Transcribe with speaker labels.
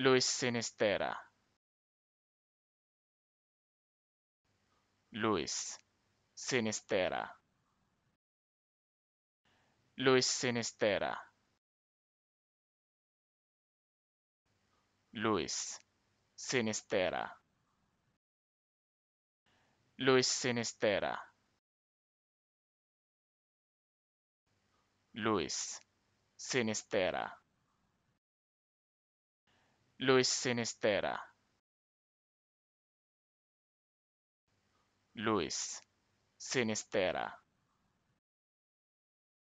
Speaker 1: Luis Sinestera Luis Sinestera Luis Sinestera Luis Sinestera Luis Sinestera Luis Sinestera Luis Sinistera. Luis Sinistera.